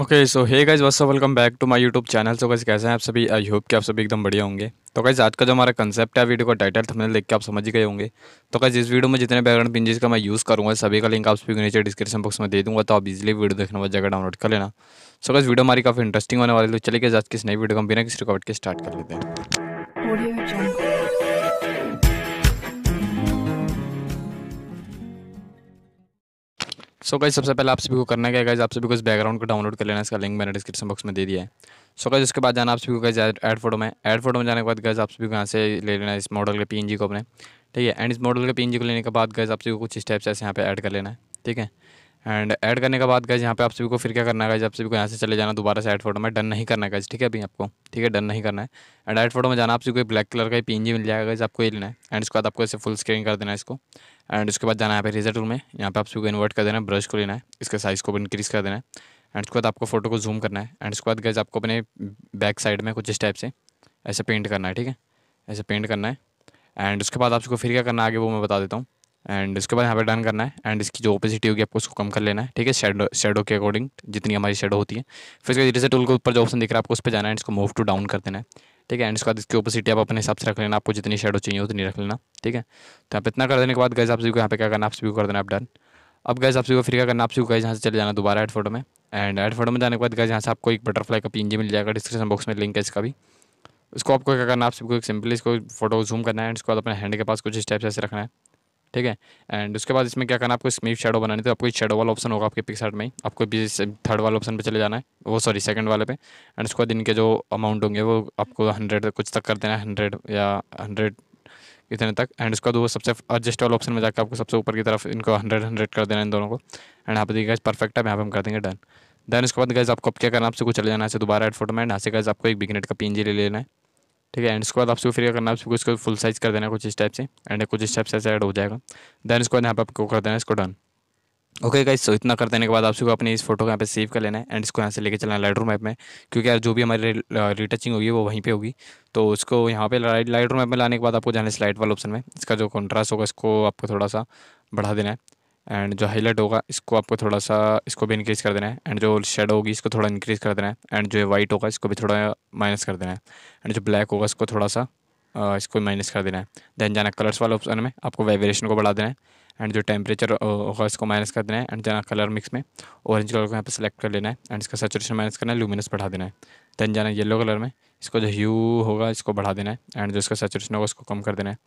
okay so hey guys wassup welcome back to my YouTube channel so guys कैसे हैं आप सभी I hope कि आप सभी एकदम बढ़िया होंगे तो गाइज आज का जो हमारा कंसेप्ट है वीडियो का टाइटल थंबनेल देख के आप समझ गए होंगे तो गाइज इस वीडियो में जितने बैकग्राउंड पिंजेस का मैं यूज़ करूँगा सभी का लिंक आप सभी नीचे डिस्क्रिप्शन बॉक्स में दे दूँगा तो आप इजिली वीडियो देखने वाले जगह डाउनलोड कर लेना सो गाइज वीडियो हमारी काफ़ी इंटरेस्टिंग होने वाली तो चलिए आज किस नई वीडियो को बिना किसी रिकॉर्ड के स्टार्ट कर लेते हैं सो गाइज सबसे पहले आप सभी को करना क्या गाइज आप सभी को इस बैकग्राउंड को डाउनलोड कर लेना इसका लिंक मैंने डिस्क्रिप्शन बॉक्स में दे दिया है सो गाइज उसके बाद जाना आप सभी को गाइज एड फोटो में एड फोटो में जाने के बाद गाइज आप सभी को यहाँ से ले लेना इस मॉडल के पीएनजी को अपने ठीक है एंड इस मॉडल के पीएनजी को लेने के बाद गाइज आप सभी को कुछ स्टेप्स ऐसे यहाँ पे ऐड कर लेना है ठीक है एंड ऐड करने के बाद गाइज यहाँ पे आप सभी को फिर क्या करना है गाइज आप सभी को यहाँ से चले जाना दोबारा से एड फोटो में डन नहीं करना है गाइज ठीक है अभी आपको ठीक है डन नहीं करना है एंड एड फोटो में जाना आप सभी को ब्लैक कलर का पी मिल जाएगा गाइज आपको ये लेना है एंड उसके बाद आपको ऐसे फुल स्क्रीन कर देना है इसको एंड उसके बाद जाना है यहाँ पे रेजर टूल में यहाँ पे आप सबको इन्वर्ट कर देना है ब्रश को लेना है इसके साइज़ को इंक्रीज़ कर देना है एंड उसके बाद आपको फोटो को जूम करना है एंड उसके बाद गैस आपको अपने बैक साइड में कुछ इस टाइप से ऐसे पेंट करना है ठीक है ऐसे पेंट करना है एंड उसके बाद आपको फिर क्या करना है आगे वो मैं बता देता हूँ एंड उसके बाद यहाँ पर डन करना है एंड इसकी जो ओपेसिटी होगी आपको उसको कम कर लेना है ठीक है शेडो शेडो के अकॉर्डिंग जितनी हमारी शेडो होती है फिर इसके रिजल्ट टूल के ऊपर जो ऑप्शन दिख रहा है आपको उस पर जाना है इसको मूव टू डाउन कर देना है ठीक है एंड इसके बाद इसकी ओपोसिटी आप अपने हिसाब से रख लेना आपको जितनी शेडो चाहिए उतनी रख लेना ठीक है तो आप इतना कर देने के बाद गैस आप सभी को यहाँ पे क्या करना आप सभी को कर देना आप डन अब गैस आप सभी को फिर क्या करना आप सभी को गैस यहाँ से चले जाना दोबारा एड फोटो में एंड एड फोटो में जाने के बाद गैस यहाँ से आपको एक बटरफ्लाई का पी मिल जाएगा डिस्क्रिप्शन बॉक्स में लिंक है इसका भी इसको आपको क्या करना आप सबको सिंपली इसको फोटो जूम करना है एंड बाद अपने हैंड के पास कुछ स्टेप्स ऐसे रखना है ठीक है एंड उसके बाद इसमें क्या करना आपको स्मीप शेडो बनानी तो आपको शेडो वाला ऑप्शन होगा आपके पिक्सार्ट में आपको थर्ड वाले ऑप्शन पर चले जाना है वो सॉरी सेकंड वाले पे एंड उसके बाद इनके जो अमाउंट होंगे वो आपको हंड्रेड कुछ तक कर देना है हंड्रेड या हंड्रेड इतने तक एंड उसके बाद वो सबसे एडजस्ट वाला ऑप्शन में जाकर आपको सबसे ऊपर की तरफ इनको हंड्रेड हंड्रेड कर देना है इन दोनों को एंड यहाँ पर देखिए परफेक्ट है यहाँ पर हम कर देंगे डन देन उसके बाद गैस आपको अब क्या करना आपसे कुछ चले जाना है दोबारा एड फोटो में एंड यहाँ से गैस आपको एक बिगनेट का पीएनजी ले लेना है ठीक है एंड उसके बाद आपको फिर करना है आपको इसको फुल साइज कर देना है कुछ इस टाइप से एंड कुछ इस टाइप से ऐड हो जाएगा देन उसके बाद यहाँ पर आपको कर देना है इसको डन ओके गाइस सो इतना कर देने के बाद आप सबको अपने इस फोटो को यहाँ पे सेव कर लेना है एंड इसको यहाँ से लेके चलना है लाइट रूम ऐप में क्योंकि यार जो भी हमारी रिटचिंग होगी वो वहीं पे होगी तो उसको यहाँ पे लाइट रूम ऐप में लाने के बाद आपको जाना है स्लाइड वाले ऑप्शन में इसका जो कॉन्ट्रास्ट होगा इसको आपको थोड़ा सा बढ़ा देना है एंड जो हाईलाइट होगा इसको आपको थोड़ा सा इसको भी इंक्रीज़ कर देना है एंड जो शेड होगी इसको थोड़ा इंक्रीज़ कर देना है एंड जो वाइट होगा इसको भी थोड़ा माइनस कर देना है एंड जो ब्लैक होगा इसको थोड़ा सा इसको माइनस कर देना है देन जाना कलर्स वाले ऑप्शन में आपको वाइब्रेशन को बढ़ा देना है एंड जो टेम्परेचर होगा इसको माइनस कर देना है एंड जाना कलर मिक्स में ऑरेंज कलर को यहाँ पर सेलेक्ट कर लेना है एंड इसका सेचुरेशन माइनस करना है लूमिनस बढ़ा देना है देन जाना येलो कलर में इसको जो ह्यू होगा इसको बढ़ा देना है एंड जो इसका सेचुरेशन होगा उसको कम कर देना है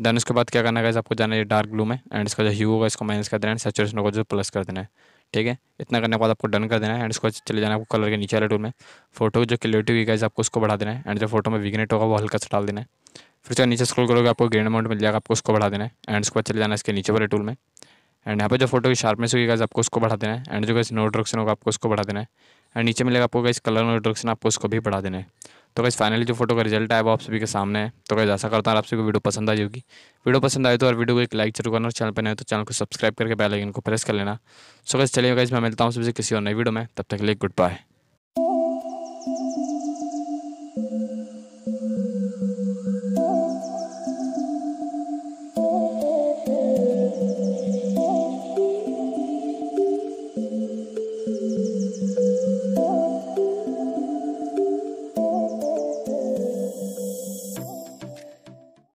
देन उसके बाद क्या करना है आपको जाना है डार्क ब्लू में एंड इसका जो ह्यू होगा इसको माइनस कर देना है सेचुरेशन होगा जो प्लस कर देना है ठीक है इतना करने के बाद आपको डन कर देना है एंड इसको चले जाना है आपको कलर के नीचे वाले टूल में फोटो जो क्लियरिटी हुई गाइज आपको उसको बढ़ा देना है एंड जो फोटो में विगनेट होगा वो हल्का सा डाल देना है फिर उसका नीचे स्क्रॉल करोगे आपको ग्रेन अमाउंट मिल जाएगा आपको उसको बढ़ा देना है एंड उसके बाद चले जाना है इसके नीचे वाले टूल में एंड यहाँ पर जो फोटो की शार्पनेस होगी गाइज आपको उसको बढ़ा देना है एंड जो गाइस नो डिडक्शन होगा आपको उसको बढ़ा देना है एंड नीचे मिलेगा आपको गाइस कलर नोट डिडक्शन आपको उसको भी बढ़ा देना है तो कैसे फाइनली जो फोटो का रिजल्ट आया वो आप सभी के सामने है तो कैसे ऐसा करता हूँ आप सभी को वीडियो पसंद आई होगी वीडियो पसंद आए तो और वीडियो को एक लाइक जरूर करना और चैनल पर नहीं तो चैनल को सब्सक्राइब करके बेल आइकन को प्रेस कर लेना सो कैसे चलिए कैसे मैं मिलता हूँ सबसे किसी और नई वीडियो में तब तक लिए गुड बाय